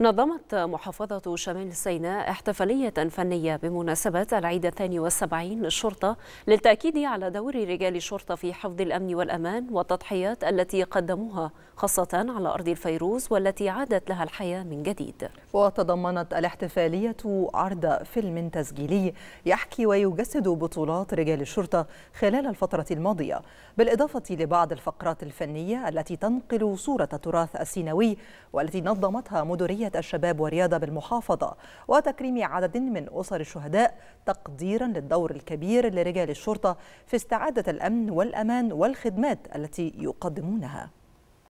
نظمت محافظة شمال سيناء احتفالية فنية بمناسبة العيد الثاني والسبعين للشرطة للتأكيد على دور رجال الشرطة في حفظ الأمن والأمان والتضحيات التي قدموها خاصة على أرض الفيروز والتي عادت لها الحياة من جديد وتضمنت الاحتفالية عرض فيلم تسجيلي يحكي ويجسد بطولات رجال الشرطة خلال الفترة الماضية بالإضافة لبعض الفقرات الفنية التي تنقل صورة التراث السينوي والتي نظمتها مديرية جمعية الشباب والرياضة بالمحافظة وتكريم عدد من أسر الشهداء تقديرا للدور الكبير لرجال الشرطة في استعادة الأمن والأمان والخدمات التي يقدمونها